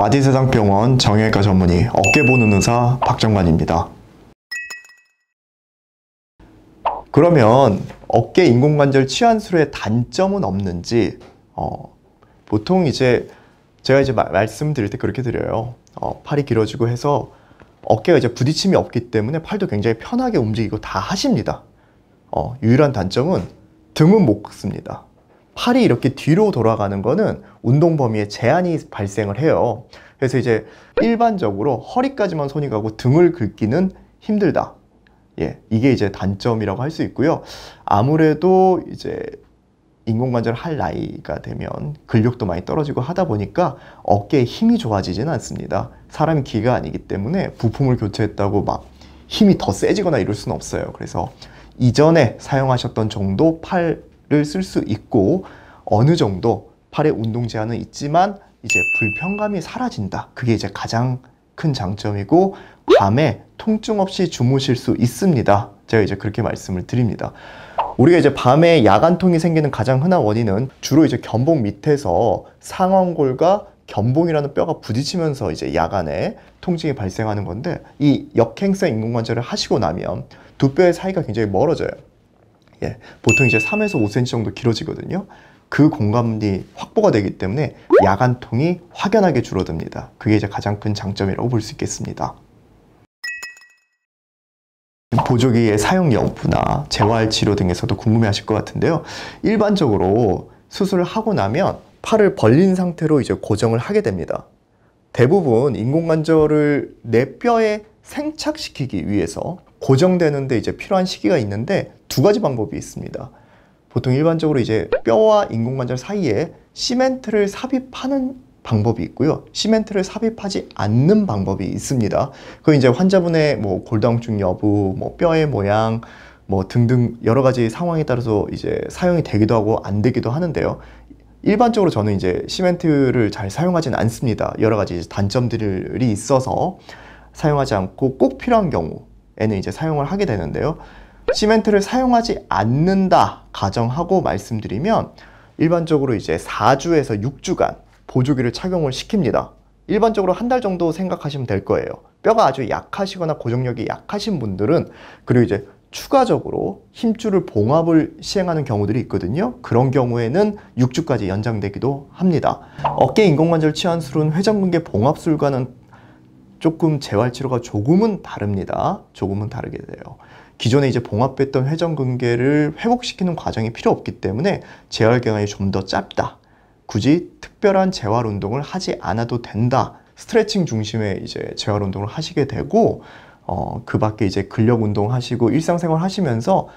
마디세상병원 정형외과 전문의 어깨보는 의사 박정관입니다. 그러면 어깨 인공관절 치환술의 단점은 없는지 어, 보통 이제 제가 이제 마, 말씀드릴 때 그렇게 드려요. 어, 팔이 길어지고 해서 어깨가 이제 부딪힘이 없기 때문에 팔도 굉장히 편하게 움직이고 다 하십니다. 어, 유일한 단점은 등은 못 긋습니다. 팔이 이렇게 뒤로 돌아가는 거는 운동 범위에 제한이 발생을 해요. 그래서 이제 일반적으로 허리까지만 손이 가고 등을 긁기는 힘들다. 예, 이게 이제 단점이라고 할 수 있고요. 아무래도 이제 인공관절 할 나이가 되면 근력도 많이 떨어지고 하다 보니까 어깨에 힘이 좋아지지는 않습니다. 사람 귀가 아니기 때문에 부품을 교체했다고 막 힘이 더 세지거나 이럴 수는 없어요. 그래서 이전에 사용하셨던 정도 팔 를쓸수 있고 어느 정도 팔의 운동 제한은 있지만 이제 불편감이 사라진다. 그게 이제 가장 큰 장점이고 밤에 통증 없이 주무실 수 있습니다. 제가 이제 그렇게 말씀을 드립니다. 우리가 이제 밤에 야간통이 생기는 가장 흔한 원인은 주로 이제 견봉 밑에서 상완골과 견봉이라는 뼈가 부딪히면서 이제 야간에 통증이 발생하는 건데 이 역행성 인공관절을 하시고 나면 두 뼈의 사이가 굉장히 멀어져요. 예, 보통 이제 3에서 5cm 정도 길어지거든요. 그 공간이 확보가 되기 때문에 야간통이 확연하게 줄어듭니다. 그게 이제 가장 큰 장점이라고 볼 수 있겠습니다. 보조기의 사용 여부나 재활 치료 등에서도 궁금해하실 것 같은데요. 일반적으로 수술을 하고 나면 팔을 벌린 상태로 이제 고정을 하게 됩니다. 대부분 인공관절을 내 뼈에 생착시키기 위해서 고정되는데 이제 필요한 시기가 있는데 두 가지 방법이 있습니다. 보통 일반적으로 이제 뼈와 인공관절 사이에 시멘트를 삽입하는 방법이 있고요. 시멘트를 삽입하지 않는 방법이 있습니다. 그 이제 환자분의 뭐 골다공증 여부, 뭐 뼈의 모양, 뭐 등등 여러 가지 상황에 따라서 이제 사용이 되기도 하고 안 되기도 하는데요. 일반적으로 저는 이제 시멘트를 잘 사용하진 않습니다. 여러 가지 단점들이 있어서 사용하지 않고 꼭 필요한 경우에는 이제 사용을 하게 되는데요. 시멘트를 사용하지 않는다 가정하고 말씀드리면 일반적으로 이제 4주에서 6주간 보조기를 착용을 시킵니다. 일반적으로 한 달 정도 생각하시면 될 거예요. 뼈가 아주 약하시거나 고정력이 약하신 분들은 그리고 이제 추가적으로 힘줄을 봉합을 시행하는 경우들이 있거든요. 그런 경우에는 6주까지 연장되기도 합니다. 어깨 인공관절 치환술은 회전근개 봉합술과는 조금 재활치료가 조금은 다릅니다. 조금은 다르게 돼요. 기존에 이제 봉합했던 회전근개를 회복시키는 과정이 필요 없기 때문에 재활 기간이 좀 더 짧다. 굳이 특별한 재활 운동을 하지 않아도 된다. 스트레칭 중심의 이제 재활 운동을 하시게 되고 어, 그 밖에 이제 근력 운동 하시고 일상생활 하시면서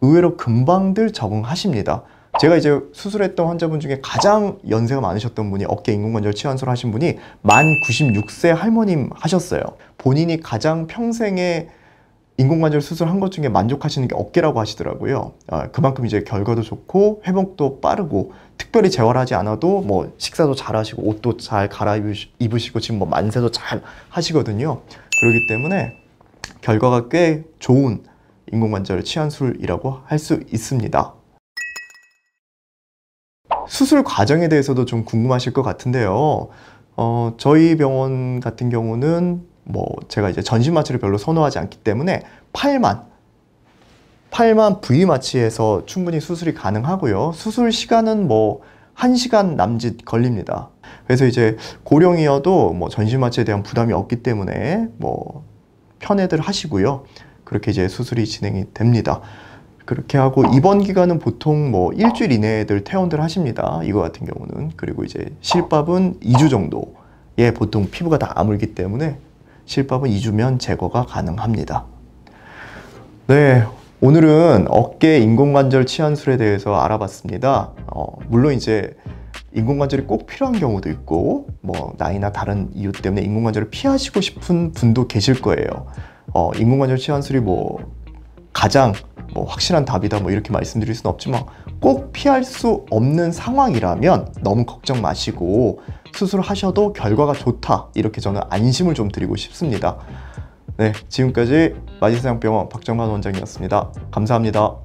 의외로 금방들 적응하십니다. 제가 이제 수술했던 환자분 중에 가장 연세가 많으셨던 분이 어깨 인공관절 치환술 을 하신 분이 만 96세 할머님 하셨어요. 본인이 가장 평생에 인공관절 수술한 것 중에 만족하시는 게 어깨라고 하시더라고요. 아, 그만큼 이제 결과도 좋고 회복도 빠르고 특별히 재활하지 않아도 뭐 식사도 잘 하시고 옷도 잘 갈아입으시고 지금 뭐 만세도 잘 하시거든요. 그렇기 때문에 결과가 꽤 좋은 인공관절 치환술이라고 할 수 있습니다. 수술 과정에 대해서도 좀 궁금하실 것 같은데요. 어, 저희 병원 같은 경우는 뭐 제가 이제 전신 마취를 별로 선호하지 않기 때문에 팔만 팔만 부위 마취해서 충분히 수술이 가능하고요. 수술 시간은 뭐 1시간 남짓 걸립니다. 그래서 이제 고령이어도 뭐 전신 마취에 대한 부담이 없기 때문에 뭐 편애들 하시고요. 그렇게 이제 수술이 진행이 됩니다. 그렇게 하고 입원 기간은 보통 뭐 일주일 이내들 에 퇴원들 하십니다. 이거 같은 경우는. 그리고 이제 실밥은 2주 정도예 보통 피부가 다 아물기 때문에 실밥은 2주면 제거가 가능합니다. 네. 오늘은 어깨 인공관절 치환술에 대해서 알아봤습니다. 어, 물론 이제 인공관절이 꼭 필요한 경우도 있고 뭐 나이나 다른 이유 때문에 인공관절을 피하시고 싶은 분도 계실 거예요. 어, 인공관절 치환술이 뭐 가장 뭐 확실한 답이다 뭐 이렇게 말씀드릴 수는 없지만 꼭 피할 수 없는 상황이라면 너무 걱정 마시고 수술하셔도 결과가 좋다 이렇게 저는 안심을 좀 드리고 싶습니다. 네, 지금까지 마지사양병원 박정환 원장이었습니다. 감사합니다.